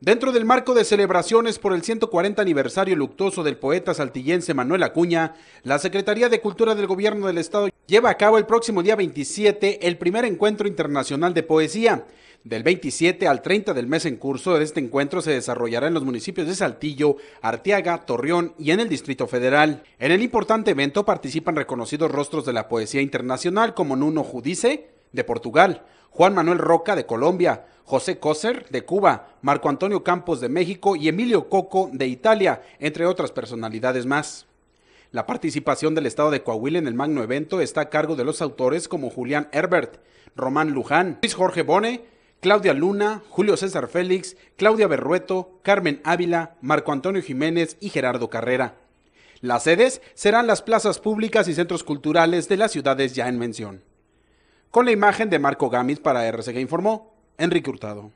Dentro del marco de celebraciones por el 140 aniversario luctuoso del poeta saltillense Manuel Acuña, la Secretaría de Cultura del Gobierno del Estado lleva a cabo el próximo día 27 el primer encuentro internacional de poesía. Del 27 al 30 del mes en curso, este encuentro se desarrollará en los municipios de Saltillo, Arteaga, Torreón y en el Distrito Federal. En el importante evento participan reconocidos rostros de la poesía internacional como Nuno Judice, de Portugal, Juan Manuel Roca, de Colombia, José Coser de Cuba, Marco Antonio Campos de México y Emilio Coco de Italia, entre otras personalidades más. La participación del Estado de Coahuila en el magno evento está a cargo de los autores como Julián Herbert, Román Luján, Luis Jorge Bone, Claudia Luna, Julio César Félix, Claudia Berrueto, Carmen Ávila, Marco Antonio Jiménez y Gerardo Carrera. Las sedes serán las plazas públicas y centros culturales de las ciudades ya en mención. Con la imagen de Marco Gamis para RCG informó Enrique Hurtado.